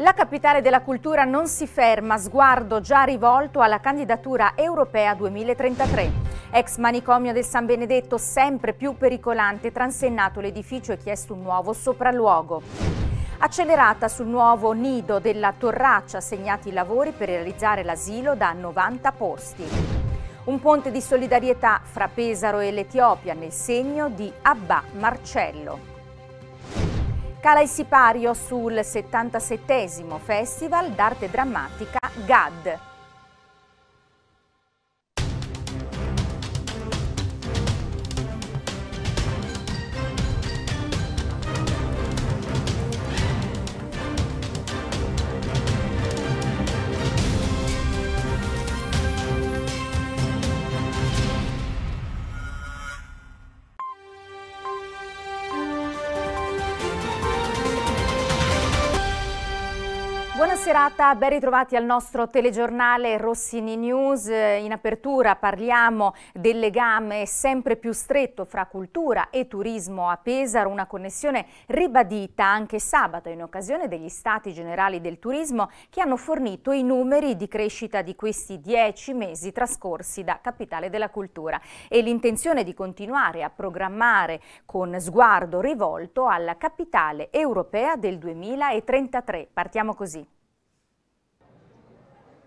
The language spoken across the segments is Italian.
La capitale della cultura non si ferma, sguardo già rivolto alla candidatura europea 2033. Ex manicomio del San Benedetto, sempre più pericolante, transennato l'edificio e chiesto un nuovo sopralluogo. Accelerata sul nuovo nido della Torraccia, segnati i lavori per realizzare l'asilo da 90 posti. Un ponte di solidarietà fra Pesaro e l'Etiopia nel segno di Abba Marcello. Cala il sipario sul 77 Festival d'arte drammatica GAD. serata, ben ritrovati al nostro telegiornale Rossini News. In apertura parliamo del legame sempre più stretto fra cultura e turismo a Pesaro, una connessione ribadita anche sabato in occasione degli stati generali del turismo che hanno fornito i numeri di crescita di questi dieci mesi trascorsi da Capitale della Cultura e l'intenzione di continuare a programmare con sguardo rivolto alla capitale europea del 2033. Partiamo così.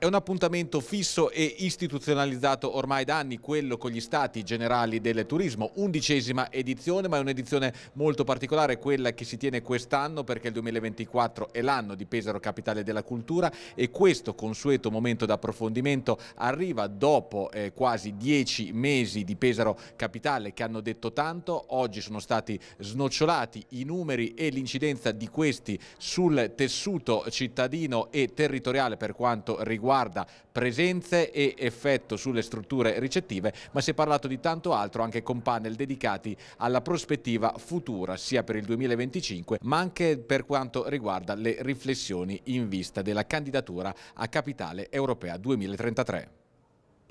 È un appuntamento fisso e istituzionalizzato ormai da anni, quello con gli stati generali del turismo, undicesima edizione, ma è un'edizione molto particolare quella che si tiene quest'anno perché il 2024 è l'anno di Pesaro Capitale della Cultura e questo consueto momento d'approfondimento arriva dopo eh, quasi dieci mesi di Pesaro Capitale che hanno detto tanto, oggi sono stati snocciolati i numeri e l'incidenza di questi sul tessuto cittadino e territoriale per quanto riguarda riguarda presenze e effetto sulle strutture ricettive, ma si è parlato di tanto altro anche con panel dedicati alla prospettiva futura sia per il 2025 ma anche per quanto riguarda le riflessioni in vista della candidatura a Capitale Europea 2033.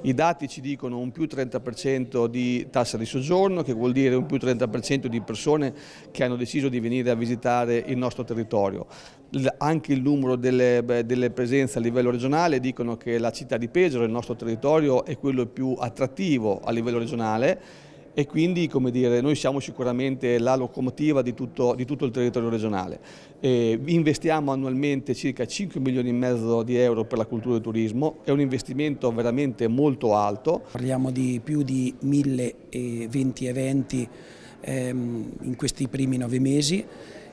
I dati ci dicono un più 30% di tassa di soggiorno, che vuol dire un più 30% di persone che hanno deciso di venire a visitare il nostro territorio. Anche il numero delle, delle presenze a livello regionale dicono che la città di Pesaro, il nostro territorio, è quello più attrattivo a livello regionale e quindi come dire, noi siamo sicuramente la locomotiva di tutto, di tutto il territorio regionale. E investiamo annualmente circa 5 milioni e mezzo di euro per la cultura e il turismo, è un investimento veramente molto alto. Parliamo di più di 1020 eventi ehm, in questi primi nove mesi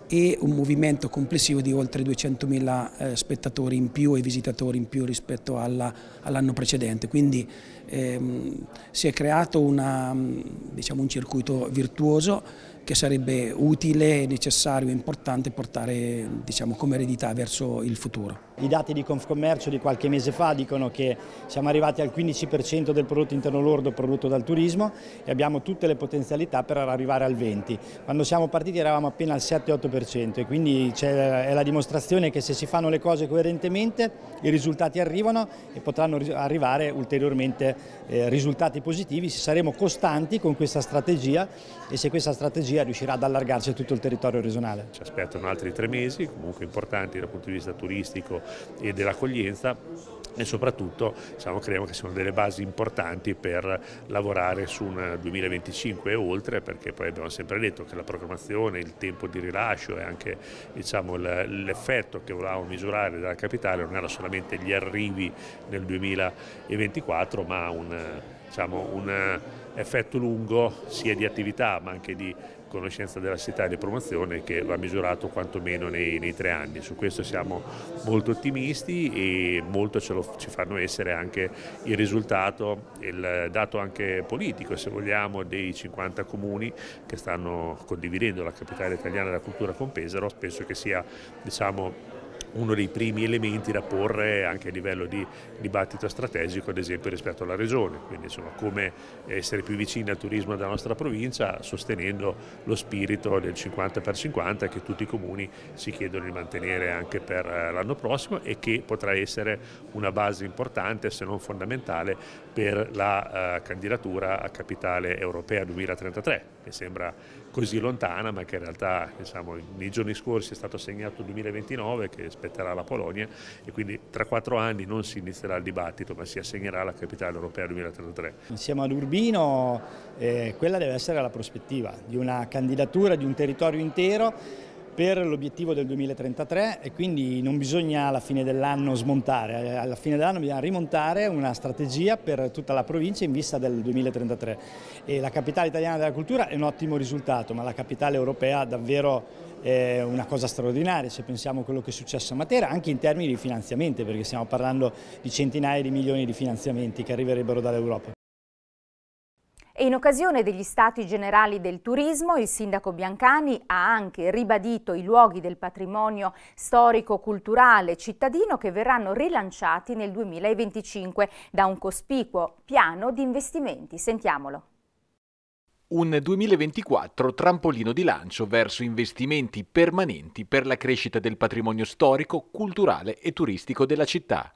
e un movimento complessivo di oltre 200.000 eh, spettatori in più e visitatori in più rispetto all'anno all precedente. Quindi ehm, si è creato una, diciamo, un circuito virtuoso che sarebbe utile, necessario e importante portare diciamo, come eredità verso il futuro. I dati di Confcommercio di qualche mese fa dicono che siamo arrivati al 15% del prodotto interno lordo prodotto dal turismo e abbiamo tutte le potenzialità per arrivare al 20%. Quando siamo partiti eravamo appena al 7-8% e quindi è la dimostrazione che se si fanno le cose coerentemente i risultati arrivano e potranno arrivare ulteriormente eh, risultati positivi se saremo costanti con questa strategia e se questa strategia strategia riuscirà ad allargarsi a tutto il territorio regionale. Ci aspettano altri tre mesi, comunque importanti dal punto di vista turistico e dell'accoglienza, e soprattutto diciamo, crediamo che siano delle basi importanti per lavorare su un 2025 e oltre perché poi abbiamo sempre detto che la programmazione, il tempo di rilascio e anche diciamo, l'effetto che volevamo misurare dalla capitale non era solamente gli arrivi nel 2024 ma un, diciamo, un effetto lungo sia di attività ma anche di conoscenza della città e di promozione che va misurato quantomeno nei, nei tre anni. Su questo siamo molto ottimisti e molto ce lo, ci fanno essere anche il risultato, il dato anche politico se vogliamo dei 50 comuni che stanno condividendo la capitale italiana della cultura con Pesaro, penso che sia diciamo, uno dei primi elementi da porre anche a livello di dibattito strategico, ad esempio rispetto alla regione, quindi insomma come essere più vicini al turismo della nostra provincia sostenendo lo spirito del 50 per 50 che tutti i comuni si chiedono di mantenere anche per eh, l'anno prossimo e che potrà essere una base importante se non fondamentale per la eh, candidatura a capitale europea 2033, che sembra così lontana, ma che in realtà diciamo, nei giorni scorsi è stato segnato il 2029 che spetterà la Polonia e quindi tra quattro anni non si inizierà il dibattito, ma si assegnerà la capitale europea 2033. Insieme ad Urbino eh, quella deve essere la prospettiva di una candidatura di un territorio intero per l'obiettivo del 2033 e quindi non bisogna alla fine dell'anno smontare, eh, alla fine dell'anno bisogna rimontare una strategia per tutta la provincia in vista del 2033 e la capitale italiana della cultura è un ottimo risultato ma la capitale europea davvero è una cosa straordinaria se pensiamo a quello che è successo a Matera anche in termini di finanziamenti perché stiamo parlando di centinaia di milioni di finanziamenti che arriverebbero dall'Europa. E in occasione degli Stati Generali del Turismo, il sindaco Biancani ha anche ribadito i luoghi del patrimonio storico-culturale cittadino che verranno rilanciati nel 2025 da un cospicuo piano di investimenti. Sentiamolo. Un 2024 trampolino di lancio verso investimenti permanenti per la crescita del patrimonio storico, culturale e turistico della città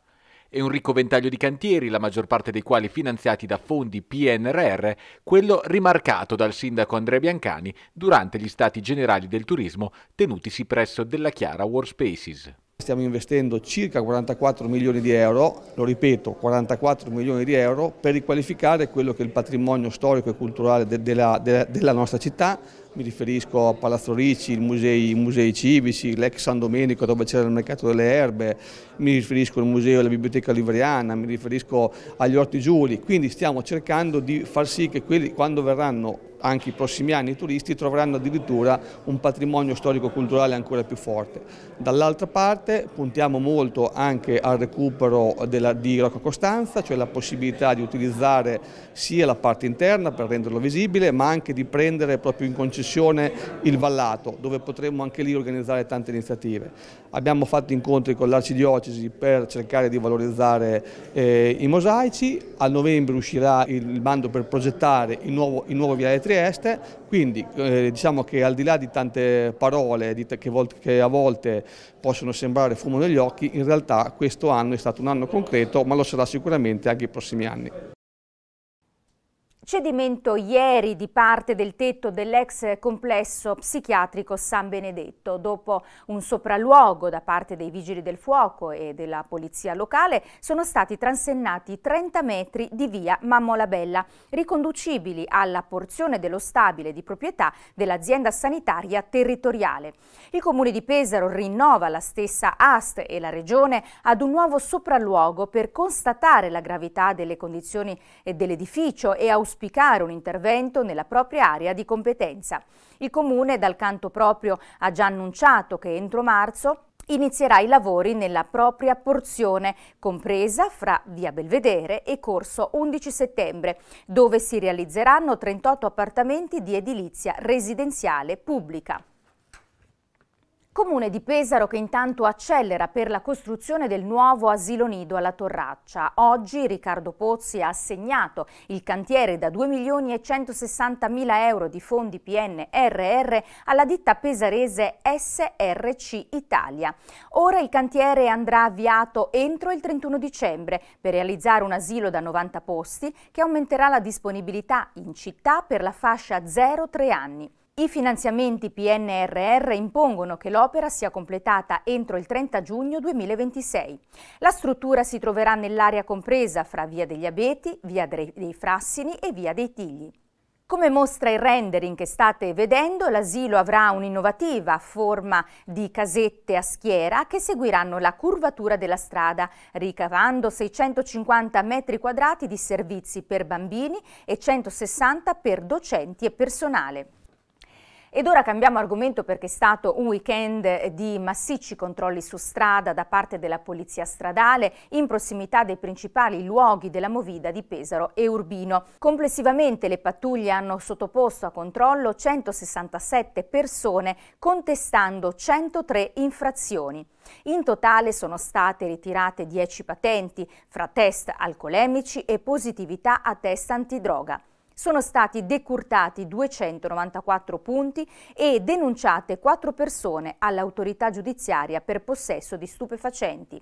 e un ricco ventaglio di cantieri, la maggior parte dei quali finanziati da fondi PNRR, quello rimarcato dal sindaco Andrea Biancani durante gli stati generali del turismo tenutisi presso Della Chiara Workspaces. Stiamo investendo circa 44 milioni di euro, lo ripeto, 44 milioni di euro per riqualificare quello che è il patrimonio storico e culturale della, della, della nostra città, mi riferisco a Palazzo Ricci, i musei, musei, civici, l'ex San Domenico dove c'era il mercato delle erbe, mi riferisco al museo e alla biblioteca livriana, mi riferisco agli orti giuli, quindi stiamo cercando di far sì che quelli quando verranno anche i prossimi anni i turisti troveranno addirittura un patrimonio storico-culturale ancora più forte. Dall'altra parte puntiamo molto anche al recupero della, di Rocco Costanza, cioè la possibilità di utilizzare sia la parte interna per renderlo visibile, ma anche di prendere proprio in concessione concessione il Vallato, dove potremmo anche lì organizzare tante iniziative. Abbiamo fatto incontri con l'Arcidiocesi per cercare di valorizzare eh, i mosaici, a novembre uscirà il bando per progettare il nuovo, il nuovo Viale Trieste, quindi eh, diciamo che al di là di tante parole di che, che, a volte possono sembrare fumo negli occhi, in realtà questo anno è stato un anno concreto, ma lo sarà sicuramente anche i prossimi anni. Cedimento ieri di parte del tetto dell'ex complesso psichiatrico San Benedetto. Dopo un sopralluogo da parte dei vigili del fuoco e della polizia locale sono stati transennati 30 metri di via Mammolabella, riconducibili alla porzione dello stabile di proprietà dell'azienda sanitaria territoriale. Il comune di Pesaro rinnova la stessa AST e la regione ad un nuovo sopralluogo per constatare la gravità delle condizioni eh, dell'edificio e auspicare auspicare un intervento nella propria area di competenza. Il Comune, dal canto proprio, ha già annunciato che entro marzo inizierà i lavori nella propria porzione, compresa fra via Belvedere e corso 11 settembre, dove si realizzeranno 38 appartamenti di edilizia residenziale pubblica. Comune di Pesaro che intanto accelera per la costruzione del nuovo asilo nido alla Torraccia. Oggi Riccardo Pozzi ha assegnato il cantiere da 2 milioni e 160 mila euro di fondi PNRR alla ditta pesarese SRC Italia. Ora il cantiere andrà avviato entro il 31 dicembre per realizzare un asilo da 90 posti che aumenterà la disponibilità in città per la fascia 0-3 anni. I finanziamenti PNRR impongono che l'opera sia completata entro il 30 giugno 2026. La struttura si troverà nell'area compresa fra Via degli Abeti, Via dei Frassini e Via dei Tigli. Come mostra il rendering che state vedendo, l'asilo avrà un'innovativa forma di casette a schiera che seguiranno la curvatura della strada, ricavando 650 metri quadrati di servizi per bambini e 160 per docenti e personale. Ed ora cambiamo argomento perché è stato un weekend di massicci controlli su strada da parte della polizia stradale in prossimità dei principali luoghi della Movida di Pesaro e Urbino. Complessivamente le pattuglie hanno sottoposto a controllo 167 persone contestando 103 infrazioni. In totale sono state ritirate 10 patenti fra test alcolemici e positività a test antidroga sono stati decurtati 294 punti e denunciate 4 persone all'autorità giudiziaria per possesso di stupefacenti.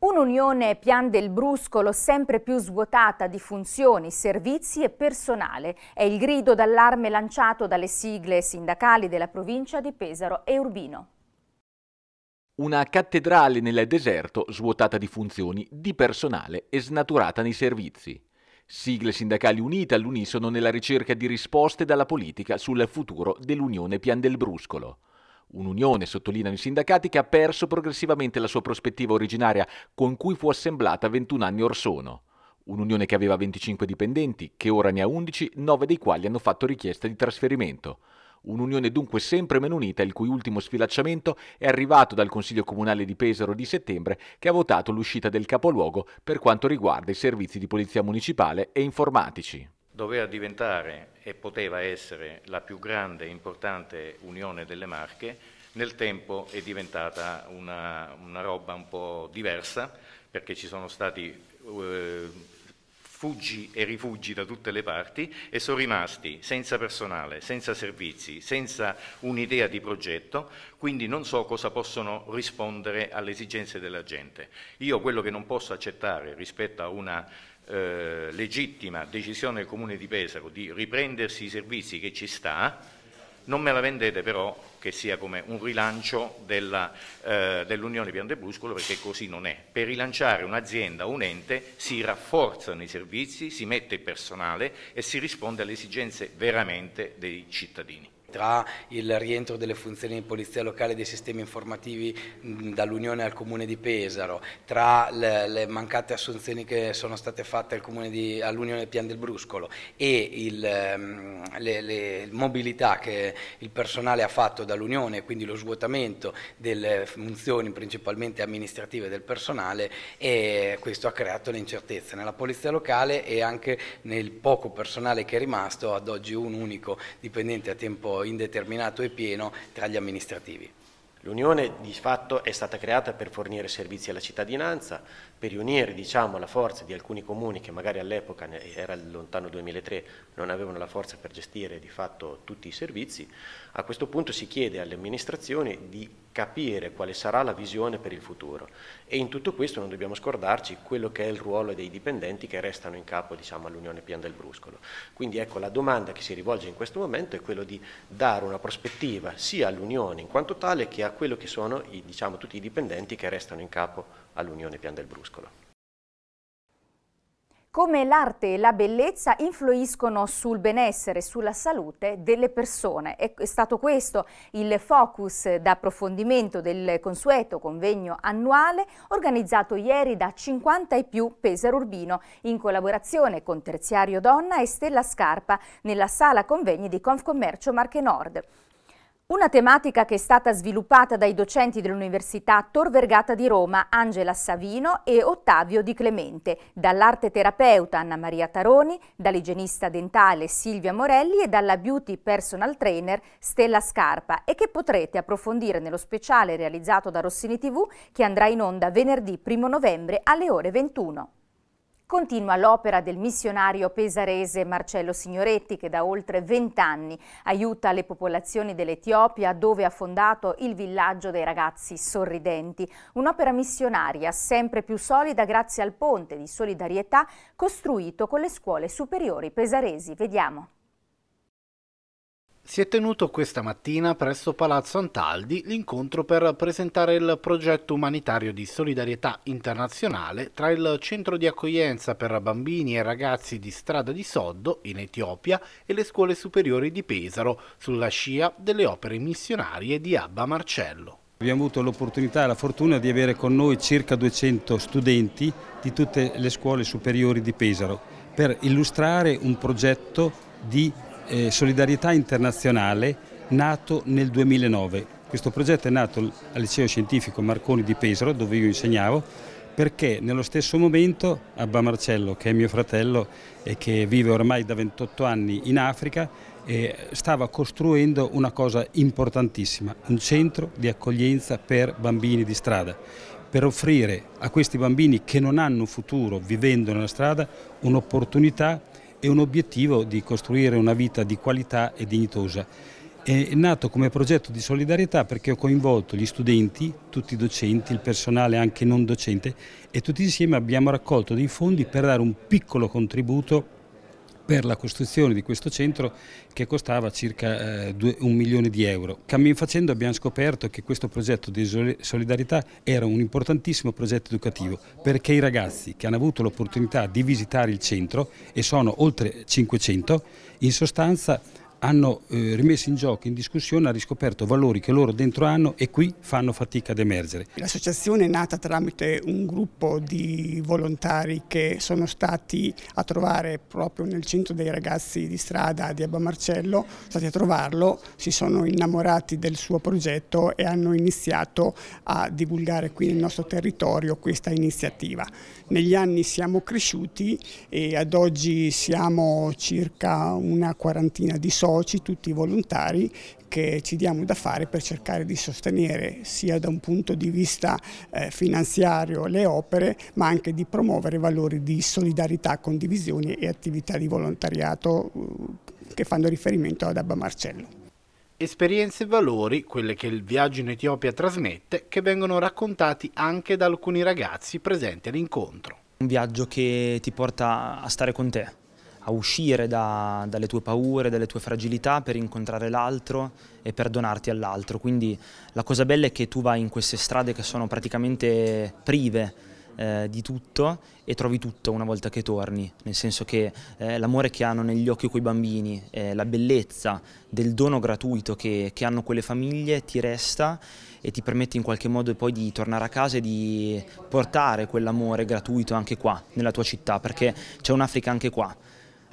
Un'unione Pian del Bruscolo sempre più svuotata di funzioni, servizi e personale è il grido d'allarme lanciato dalle sigle sindacali della provincia di Pesaro e Urbino. Una cattedrale nel deserto svuotata di funzioni, di personale e snaturata nei servizi. Sigle sindacali unite all'unisono nella ricerca di risposte dalla politica sul futuro dell'Unione Pian del Bruscolo. Un'unione, sottolineano i sindacati, che ha perso progressivamente la sua prospettiva originaria con cui fu assemblata 21 anni or sono. Un'unione che aveva 25 dipendenti, che ora ne ha 11, 9 dei quali hanno fatto richiesta di trasferimento. Un'unione dunque sempre meno unita, il cui ultimo sfilacciamento è arrivato dal Consiglio Comunale di Pesaro di settembre, che ha votato l'uscita del capoluogo per quanto riguarda i servizi di polizia municipale e informatici. Doveva diventare e poteva essere la più grande e importante unione delle Marche, nel tempo è diventata una, una roba un po' diversa perché ci sono stati eh, fuggi e rifugi da tutte le parti e sono rimasti senza personale, senza servizi, senza un'idea di progetto, quindi non so cosa possono rispondere alle esigenze della gente. Io quello che non posso accettare rispetto a una eh, legittima decisione del Comune di Pesaro di riprendersi i servizi che ci sta, non me la vendete però che sia come un rilancio eh, dell'Unione eh, dell Piante Bruscolo perché così non è. Per rilanciare un'azienda, o un ente, si rafforzano i servizi, si mette il personale e si risponde alle esigenze veramente dei cittadini tra il rientro delle funzioni di polizia locale e dei sistemi informativi dall'Unione al Comune di Pesaro, tra le, le mancate assunzioni che sono state fatte al all'Unione Pian del Bruscolo e il, ehm, le, le, mobilità che il personale ha fatto dall'Unione, quindi lo svuotamento delle funzioni principalmente amministrative del personale e questo ha creato le incertezze nella polizia locale e anche nel poco personale che è rimasto, ad oggi un unico dipendente a tempo indeterminato e pieno tra gli amministrativi. L'Unione di fatto è stata creata per fornire servizi alla cittadinanza, per riunire diciamo, la forza di alcuni comuni che magari all'epoca, era lontano 2003, non avevano la forza per gestire di fatto tutti i servizi. A questo punto si chiede alle amministrazioni di capire quale sarà la visione per il futuro. E in tutto questo non dobbiamo scordarci quello che è il ruolo dei dipendenti che restano in capo diciamo, all'Unione Pian del Bruscolo. Quindi ecco la domanda che si rivolge in questo momento è quello di dare una prospettiva sia all'Unione in quanto tale che a quello che sono i, diciamo, tutti i dipendenti che restano in capo all'Unione Pian del Bruscolo come l'arte e la bellezza influiscono sul benessere, e sulla salute delle persone. È stato questo il focus d'approfondimento del consueto convegno annuale organizzato ieri da 50 e più Pesaro Urbino in collaborazione con Terziario Donna e Stella Scarpa nella sala convegni di Confcommercio Marche Nord. Una tematica che è stata sviluppata dai docenti dell'Università Tor Vergata di Roma, Angela Savino e Ottavio Di Clemente, dall'arte terapeuta Anna Maria Taroni, dall'igienista dentale Silvia Morelli e dalla beauty personal trainer Stella Scarpa e che potrete approfondire nello speciale realizzato da Rossini TV che andrà in onda venerdì 1 novembre alle ore 21. Continua l'opera del missionario pesarese Marcello Signoretti che da oltre vent'anni aiuta le popolazioni dell'Etiopia dove ha fondato il villaggio dei ragazzi sorridenti. Un'opera missionaria sempre più solida grazie al ponte di solidarietà costruito con le scuole superiori pesaresi. Vediamo. Si è tenuto questa mattina presso Palazzo Antaldi l'incontro per presentare il progetto umanitario di solidarietà internazionale tra il centro di accoglienza per bambini e ragazzi di Strada di Soddo in Etiopia e le scuole superiori di Pesaro sulla scia delle opere missionarie di Abba Marcello. Abbiamo avuto l'opportunità e la fortuna di avere con noi circa 200 studenti di tutte le scuole superiori di Pesaro per illustrare un progetto di eh, Solidarietà Internazionale nato nel 2009. Questo progetto è nato al liceo scientifico Marconi di Pesaro dove io insegnavo perché nello stesso momento Abba Marcello, che è mio fratello e che vive ormai da 28 anni in Africa, eh, stava costruendo una cosa importantissima, un centro di accoglienza per bambini di strada, per offrire a questi bambini che non hanno futuro vivendo nella strada un'opportunità e un obiettivo di costruire una vita di qualità e dignitosa. È nato come progetto di solidarietà perché ho coinvolto gli studenti, tutti i docenti, il personale anche non docente e tutti insieme abbiamo raccolto dei fondi per dare un piccolo contributo per la costruzione di questo centro che costava circa eh, due, un milione di euro. Cammin facendo abbiamo scoperto che questo progetto di solidarietà era un importantissimo progetto educativo perché i ragazzi che hanno avuto l'opportunità di visitare il centro e sono oltre 500 in sostanza hanno eh, rimesso in gioco, in discussione, ha riscoperto valori che loro dentro hanno e qui fanno fatica ad emergere. L'associazione è nata tramite un gruppo di volontari che sono stati a trovare proprio nel centro dei ragazzi di strada di Abba Marcello, sono stati a trovarlo, si sono innamorati del suo progetto e hanno iniziato a divulgare qui nel nostro territorio questa iniziativa. Negli anni siamo cresciuti e ad oggi siamo circa una quarantina di soldi soci, tutti i volontari che ci diamo da fare per cercare di sostenere sia da un punto di vista eh, finanziario le opere, ma anche di promuovere valori di solidarietà, condivisione e attività di volontariato eh, che fanno riferimento ad Abba Marcello. Esperienze e valori, quelle che il viaggio in Etiopia trasmette, che vengono raccontati anche da alcuni ragazzi presenti all'incontro. Un viaggio che ti porta a stare con te, a uscire da, dalle tue paure, dalle tue fragilità per incontrare l'altro e perdonarti all'altro. Quindi la cosa bella è che tu vai in queste strade che sono praticamente prive eh, di tutto e trovi tutto una volta che torni, nel senso che eh, l'amore che hanno negli occhi quei bambini, eh, la bellezza del dono gratuito che, che, hanno quelle famiglie ti resta e ti permette in qualche modo poi di tornare a casa e di portare quell'amore gratuito anche qua, nella tua città, perché c'è un'Africa anche qua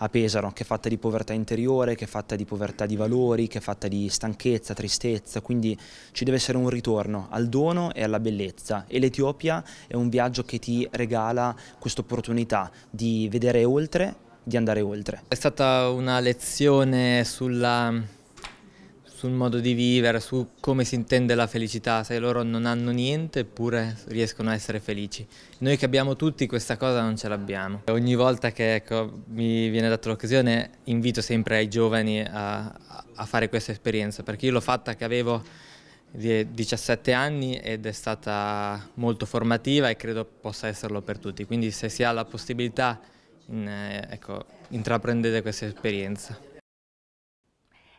a Pesaro, che è fatta di povertà interiore, che è fatta di povertà di valori, che è fatta di stanchezza, tristezza, quindi ci deve essere un ritorno al dono e alla bellezza e l'Etiopia è un viaggio che ti regala questa opportunità di vedere oltre, di andare oltre. È stata una lezione sulla sul modo di vivere, su come si intende la felicità, se loro non hanno niente eppure riescono a essere felici. Noi che abbiamo tutti questa cosa non ce l'abbiamo. Ogni volta che ecco, mi viene data l'occasione invito sempre i giovani a, a fare questa esperienza, perché io l'ho fatta che avevo 17 anni ed è stata molto formativa e credo possa esserlo per tutti, quindi se si ha la possibilità in, eh, ecco, intraprendete questa esperienza.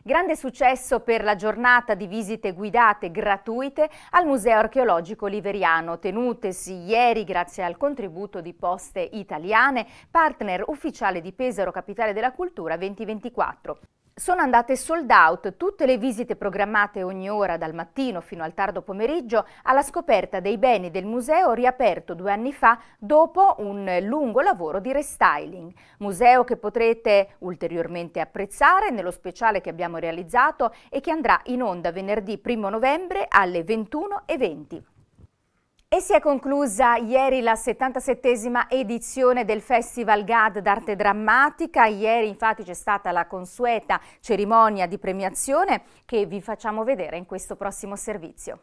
Grande successo per la giornata di visite guidate gratuite al Museo Archeologico Liveriano, tenutesi ieri grazie al contributo di Poste Italiane, partner ufficiale di Pesaro Capitale della Cultura 2024. Sono andate sold out tutte le visite programmate ogni ora dal mattino fino al tardo pomeriggio alla scoperta dei beni del museo riaperto due anni fa dopo un lungo lavoro di restyling. Museo che potrete ulteriormente apprezzare nello speciale che abbiamo realizzato e che andrà in onda venerdì 1 novembre alle 21.20. E si è conclusa ieri la 77esima edizione del Festival GAD d'arte drammatica. Ieri infatti c'è stata la consueta cerimonia di premiazione che vi facciamo vedere in questo prossimo servizio.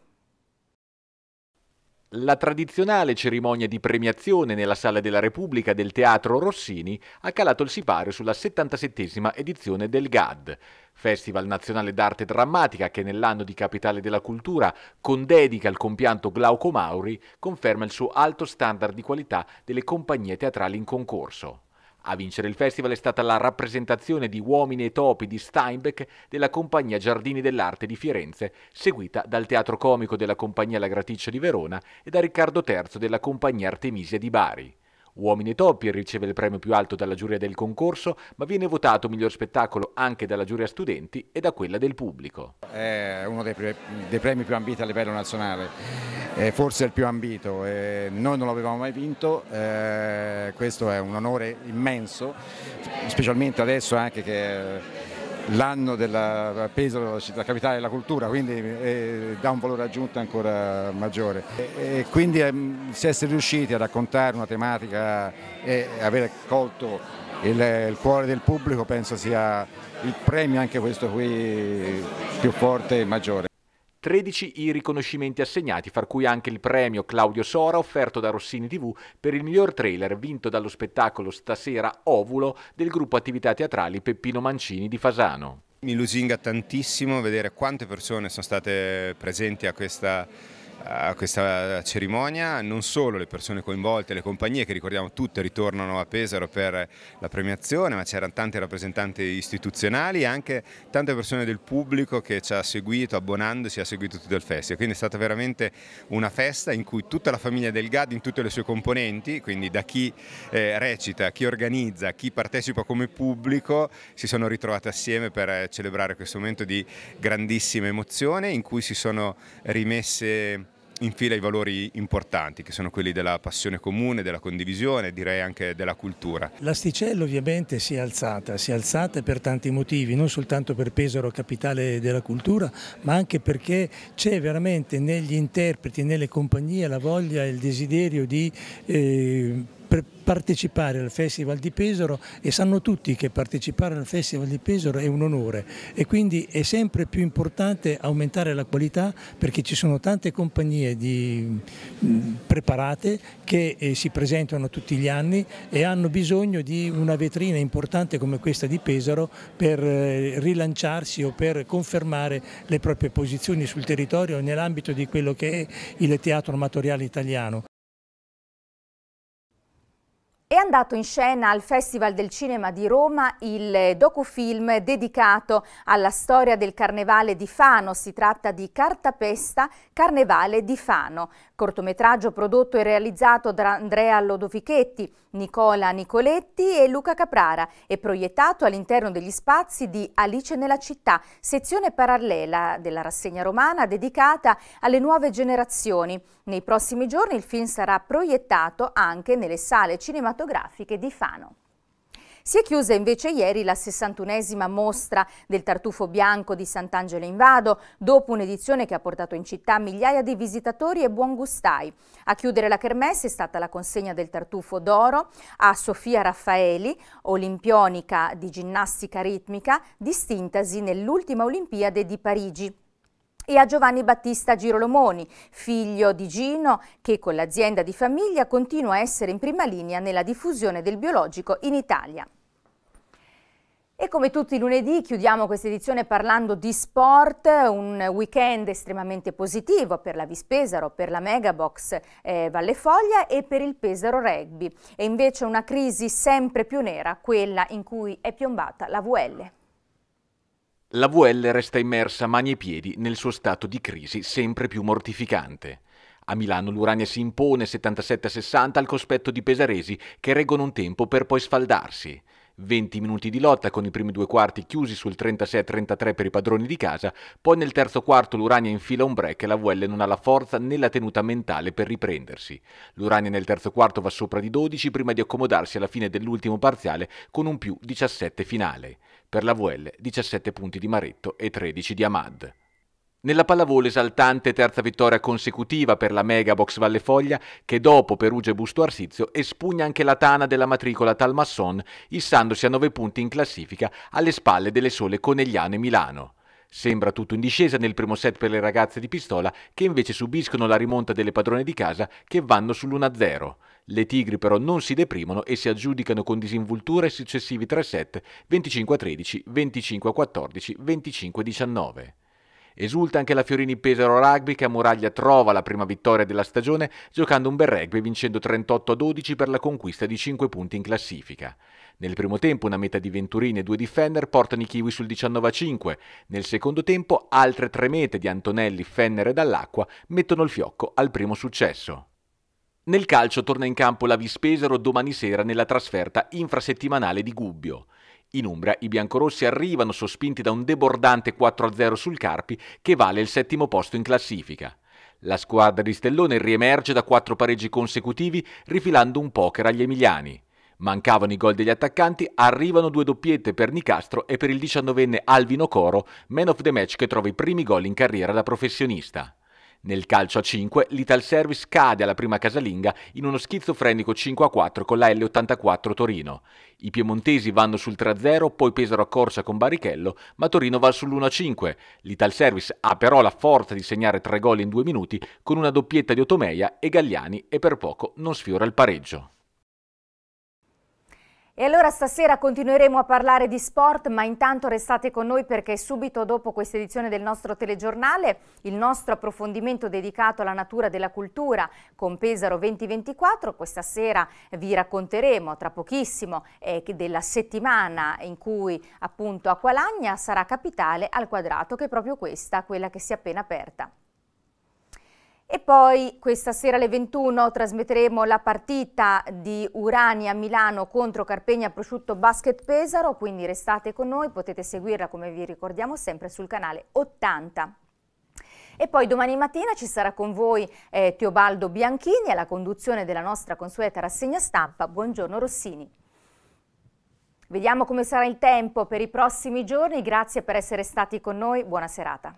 La tradizionale cerimonia di premiazione nella Sala della Repubblica del Teatro Rossini ha calato il sipario sulla 77esima edizione del GAD, Festival Nazionale d'Arte Drammatica che nell'anno di Capitale della Cultura, con dedica al compianto Glauco Mauri, conferma il suo alto standard di qualità delle compagnie teatrali in concorso. A vincere il festival è stata la rappresentazione di Uomini e Topi di Steinbeck della compagnia Giardini dell'Arte di Firenze, seguita dal teatro comico della compagnia La Graticcia di Verona e da Riccardo III della compagnia Artemisia di Bari. Uomini e Topi riceve il premio più alto dalla giuria del concorso, ma viene votato miglior spettacolo anche dalla giuria studenti e da quella del pubblico. È uno dei, pre dei premi più ambiti a livello nazionale, è forse il più ambito. Eh, noi non l'avevamo mai vinto, eh, questo è un onore immenso, specialmente adesso anche che l'anno del peso della città la capitale della cultura, quindi eh, dà un valore aggiunto ancora maggiore. E, e quindi eh, si essere riusciti a raccontare una tematica e avere colto il, il, cuore del pubblico penso sia il premio anche questo qui più forte e maggiore. 13 i riconoscimenti assegnati, fra cui anche il premio Claudio Sora offerto da Rossini TV per il miglior trailer vinto dallo spettacolo Stasera Ovulo del gruppo attività teatrali Peppino Mancini di Fasano. Mi lusinga tantissimo vedere quante persone sono state presenti a questa a questa cerimonia, non solo le persone coinvolte, le compagnie che ricordiamo tutte ritornano a Pesaro per la premiazione, ma c'erano tanti rappresentanti istituzionali e anche tante persone del pubblico che ci ha seguito abbonandosi, ha seguito tutto il festival, quindi è stata veramente una festa in cui tutta la famiglia del GAD in tutte le sue componenti, quindi da chi eh, recita, chi organizza, chi partecipa come pubblico, si sono ritrovate assieme per eh, celebrare questo momento di grandissima emozione in cui si sono rimesse infila i valori importanti che sono quelli della passione comune, della condivisione, direi anche della cultura. L'asticella ovviamente si è alzata, si è alzata per tanti motivi, non soltanto per Pesaro capitale della cultura, ma anche perché c'è veramente negli interpreti, nelle compagnie la voglia e il desiderio di eh, per partecipare al Festival di Pesaro e sanno tutti che partecipare al Festival di Pesaro è un onore e quindi è sempre più importante aumentare la qualità perché ci sono tante compagnie di, mm, preparate che eh, si presentano tutti gli anni e hanno bisogno di una vetrina importante come questa di Pesaro per eh, rilanciarsi o per confermare le proprie posizioni sul territorio nell'ambito di quello che è il teatro amatoriale italiano. È andato in scena al Festival del Cinema di Roma il docufilm dedicato alla storia del Carnevale di Fano. Si tratta di Cartapesta Carnevale di Fano, cortometraggio prodotto e realizzato da Andrea Lodovichetti, Nicola Nicoletti e Luca Caprara È proiettato all'interno degli spazi di Alice nella città, sezione parallela della rassegna romana dedicata alle nuove generazioni. Nei prossimi giorni il film sarà proiettato anche nelle sale cinematografiche cinematografiche di Fano. Si è chiusa invece ieri la 61esima mostra del tartufo bianco di Sant'Angelo in Vado, dopo un'edizione che ha portato in città migliaia di visitatori e buongustai. A chiudere la kermesse è stata la consegna del tartufo d'oro a Sofia Raffaeli, olimpionica di ginnastica ritmica, distintasi nell'ultima Olimpiade di Parigi e a Giovanni Battista Girolomoni, figlio di Gino, che con l'azienda di famiglia continua a essere in prima linea nella diffusione del biologico in Italia. E come tutti i lunedì chiudiamo questa edizione parlando di sport, un weekend estremamente positivo per la Vispesaro, per la Megabox eh, Valle Foglia e per il Pesaro Rugby. E invece una crisi sempre più nera, quella in cui è piombata la VL. La VL resta immersa mani e piedi nel suo stato di crisi sempre più mortificante. A Milano l'Urania si impone 77-60 al cospetto di Pesaresi che reggono un tempo per poi sfaldarsi. 20 minuti di lotta con i primi due quarti chiusi sul 36-33 per i padroni di casa, poi nel terzo quarto l'Urania infila un break e la VL non ha la forza né la tenuta mentale per riprendersi. L'Urania nel terzo quarto va sopra di 12 prima di accomodarsi alla fine dell'ultimo parziale con un più 17 finale per la VL 17 punti di Maretto e 13 di Ahmad. Nella pallavolo esaltante terza vittoria consecutiva per la Mega Box Valle Foglia che dopo Perugia e Busto Arsizio espugna anche la tana della matricola Talmasson issandosi a 9 punti in classifica alle spalle delle sole Conegliane Milano. Sembra tutto in discesa nel primo set per le ragazze di Pistola che invece subiscono la rimonta delle padrone di casa che vanno sull'1-0. Le tigri però non si deprimono e si aggiudicano con disinvoltura i successivi 3 set 25-13, a 25-14, a 25-19. a Esulta anche la Fiorini Pesaro Rugby che a Muraglia trova la prima vittoria della stagione giocando un bel rugby vincendo 38 a 12 per la conquista di 5 punti in classifica. Nel primo tempo una meta di Venturini e due Defender portano i Kiwi sul 19 a 5. Nel secondo tempo altre tre mete di Antonelli, Fenner e Dall'Acqua mettono il fiocco al primo successo. Nel calcio torna in campo la Vispesero domani sera nella trasferta infrasettimanale di Gubbio. In Umbria i biancorossi arrivano sospinti da un debordante 4-0 sul Carpi che vale il settimo posto in classifica. La squadra di Stellone riemerge da quattro pareggi consecutivi rifilando un poker agli emiliani. Mancavano i gol degli attaccanti, arrivano due doppiette per Nicastro e per il 19enne Alvino Coro, man of the match che trova i primi gol in carriera da professionista. Nel calcio a 5, l'Ital Service cade alla prima casalinga in uno schizofrenico 5-4 con la L84 Torino. I piemontesi vanno sul 3-0, poi a corsa con Barichello, ma Torino va sull'1-5. L'Ital Service ha però la forza di segnare tre gol in due minuti con una doppietta di Otomeia e Gagliani e per poco non sfiora il pareggio. E allora stasera continueremo a parlare di sport, ma intanto restate con noi perché subito dopo questa edizione del nostro telegiornale, il nostro approfondimento dedicato alla natura della cultura con Pesaro 2024, questa sera vi racconteremo tra pochissimo eh, della settimana in cui appunto Acqualagna sarà capitale al quadrato, che è proprio questa, quella che si è appena aperta. E poi questa sera alle 21 trasmetteremo la partita di Urania Milano contro Carpegna Prosciutto Basket Pesaro, quindi restate con noi, potete seguirla come vi ricordiamo sempre sul canale 80. E poi domani mattina ci sarà con voi eh, Teobaldo Bianchini alla conduzione della nostra consueta rassegna stampa. Buongiorno Rossini. Vediamo come sarà il tempo per i prossimi giorni, grazie per essere stati con noi, buona serata.